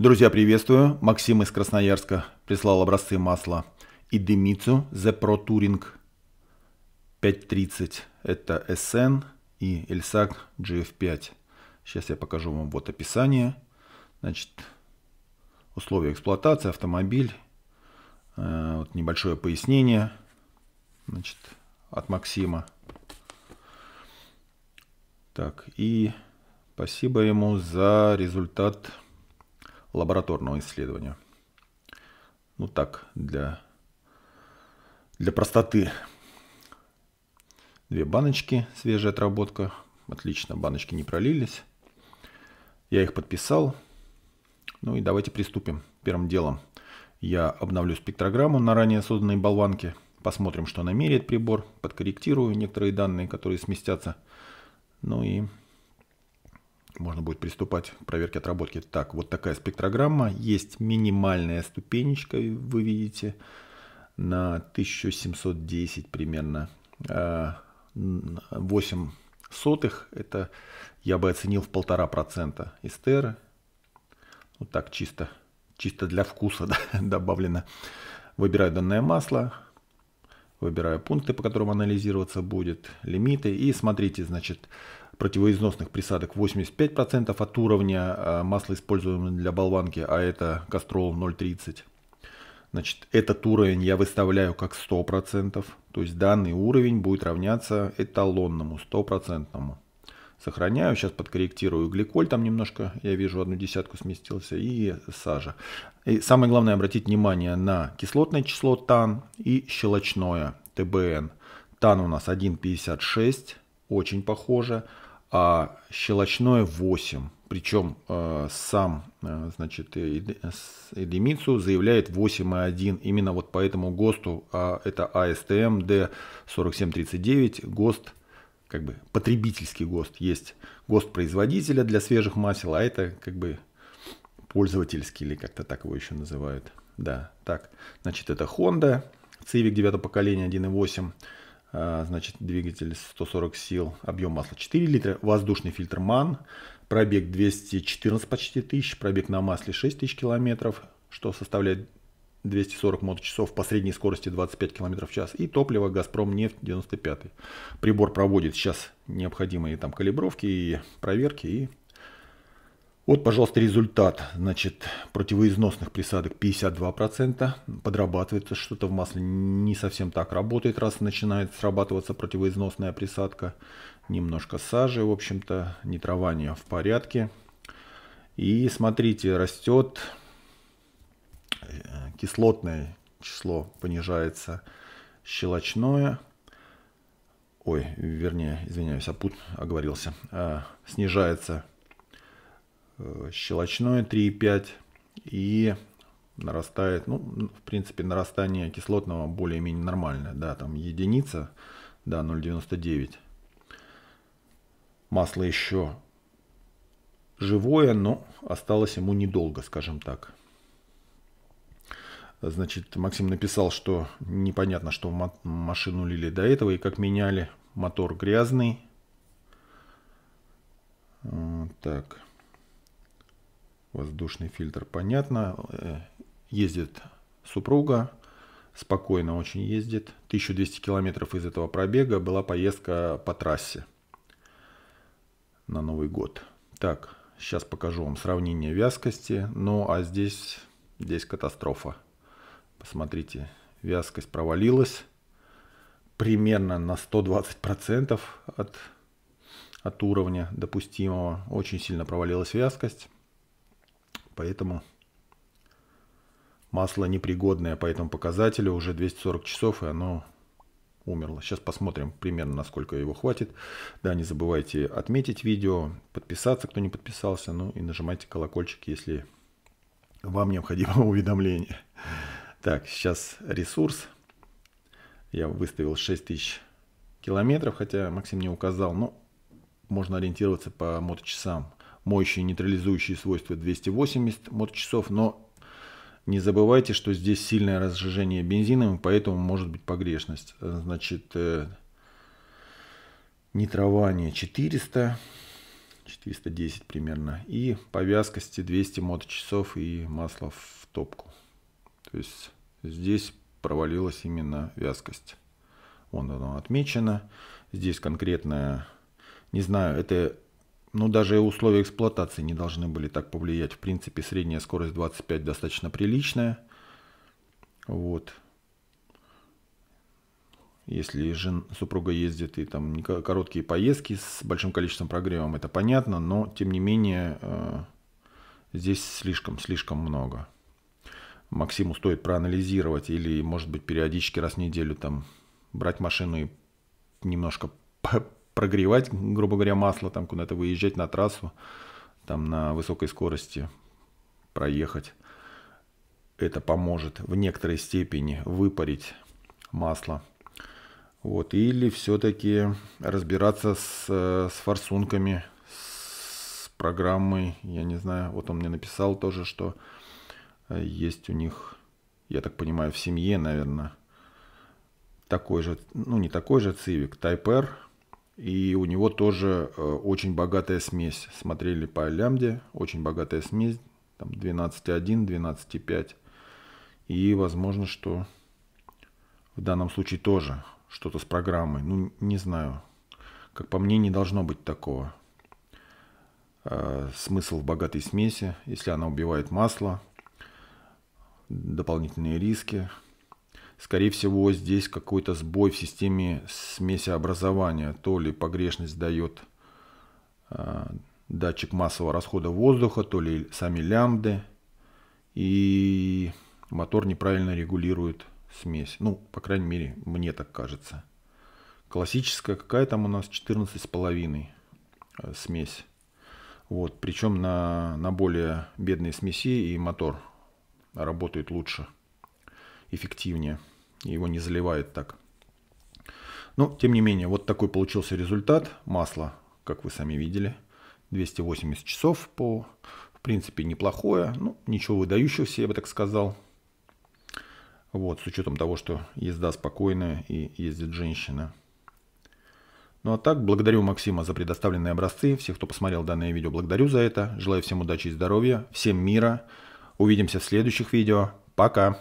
Друзья, приветствую. Максим из Красноярска прислал образцы масла. И Демицу The Pro Touring 530. Это SN и Elsac GF5. Сейчас я покажу вам вот описание. Значит, условия эксплуатации, автомобиль. Э, вот небольшое пояснение значит, от Максима. Так, и спасибо ему за результат лабораторного исследования. Ну так, для, для простоты. Две баночки, свежая отработка. Отлично, баночки не пролились. Я их подписал. Ну и давайте приступим. Первым делом я обновлю спектрограмму на ранее созданной болванке. Посмотрим, что намеряет прибор. Подкорректирую некоторые данные, которые сместятся. Ну и можно будет приступать к проверке отработки. Так, вот такая спектрограмма. Есть минимальная ступенечка, вы видите, на 1710 примерно. 8 а, сотых, это я бы оценил в полтора процента эстера. Вот так чисто, чисто для вкуса да, добавлено. Выбираю данное масло, выбираю пункты, по которым анализироваться будет, лимиты. И смотрите, значит, противоизносных присадок 85% от уровня а, масла, используемого для болванки, а это кастрол 0,30. Значит, этот уровень я выставляю как 100%, то есть данный уровень будет равняться эталонному, стопроцентному. Сохраняю, сейчас подкорректирую гликоль, там немножко, я вижу, одну десятку сместился, и сажа. И самое главное обратить внимание на кислотное число тан и щелочное ТБН. Тан у нас 1,56, очень похоже а щелочное 8. Причем а, а, э, сам э, значит, Эдемицу заявляет 8,1. Именно вот по этому ГОСТу, а, это АСТМ Д4739, ГОСТ, как бы потребительский ГОСТ. Есть ГОСТ производителя для свежих масел, а это как бы пользовательский, или как-то так его еще называют. Да, так, значит, это Honda, Civic 9 поколения 1.8. А, значит, двигатель 140 сил, объем масла 4 литра, воздушный фильтр МАН, пробег 214 почти тысяч, пробег на масле 6 тысяч километров, что составляет 240 моточасов по средней скорости 25 км в час и топливо «Газпром» нефть 95. Прибор проводит сейчас необходимые там калибровки и проверки и вот, пожалуйста, результат. Значит, противоизносных присадок 52%. Подрабатывается что-то в масле. Не совсем так работает, раз начинает срабатываться противоизносная присадка. Немножко сажи, в общем-то. Нитрование в порядке. И смотрите, растет э, кислотное число, понижается щелочное. Ой, вернее, извиняюсь, опут, оговорился. Э, снижается Э, щелочное 3,5 и нарастает, ну, в принципе, нарастание кислотного более-менее нормальное, да, там единица, да, 0,99. Масло еще живое, но осталось ему недолго, скажем так. Значит, Максим написал, что непонятно, что машину лили до этого и как меняли. Мотор грязный. Э, так. Воздушный фильтр, понятно. Э, ездит супруга, спокойно очень ездит. 1200 километров из этого пробега была поездка по трассе на Новый год. Так, сейчас покажу вам сравнение вязкости. Ну, а здесь, здесь катастрофа. Посмотрите, вязкость провалилась примерно на 120% от, от уровня допустимого. Очень сильно провалилась вязкость. Поэтому масло непригодное по этому показателю. Уже 240 часов, и оно умерло. Сейчас посмотрим примерно, насколько его хватит. Да, не забывайте отметить видео, подписаться, кто не подписался, ну и нажимайте колокольчик, если вам необходимо уведомление. Так, сейчас ресурс. Я выставил 6000 километров, хотя Максим не указал, но можно ориентироваться по моточасам мощные нейтрализующие свойства 280 моточасов, но не забывайте, что здесь сильное разжижение бензином, поэтому может быть погрешность. Значит, э, нитрование 400, 410 примерно, и по вязкости 200 моточасов и масло в топку. То есть здесь провалилась именно вязкость. Вон оно отмечено. Здесь конкретно, не знаю, это ну, даже условия эксплуатации не должны были так повлиять. В принципе, средняя скорость 25 достаточно приличная. Вот. Если жен, супруга ездит и там короткие поездки с большим количеством прогревом, это понятно, но тем не менее э, здесь слишком-слишком много. Максиму стоит проанализировать или, может быть, периодически раз в неделю там брать машину и немножко прогревать, грубо говоря, масло, там куда-то выезжать на трассу, там на высокой скорости проехать. Это поможет в некоторой степени выпарить масло. Вот. Или все-таки разбираться с, э, с форсунками, с программой. Я не знаю, вот он мне написал тоже, что э, есть у них, я так понимаю, в семье, наверное, такой же, ну не такой же Civic, Type R, и у него тоже э, очень богатая смесь. Смотрели по лямде, очень богатая смесь. Там 12,1, 12,5. И возможно, что в данном случае тоже что-то с программой. Ну, не знаю. Как по мне, не должно быть такого. Э, смысл в богатой смеси, если она убивает масло, дополнительные риски, Скорее всего, здесь какой-то сбой в системе смесеобразования. То ли погрешность дает э, датчик массового расхода воздуха, то ли сами лямбды. И мотор неправильно регулирует смесь. Ну, по крайней мере, мне так кажется. Классическая какая там у нас 14,5 э, смесь. Вот, причем на, на более бедные смеси и мотор работает лучше, эффективнее его не заливает так. Но, тем не менее, вот такой получился результат. Масло, как вы сами видели, 280 часов по, в принципе, неплохое. Ну, ничего выдающегося, я бы так сказал. Вот, с учетом того, что езда спокойная и ездит женщина. Ну а так, благодарю Максима за предоставленные образцы. Всех, кто посмотрел данное видео, благодарю за это. Желаю всем удачи и здоровья, всем мира. Увидимся в следующих видео. Пока!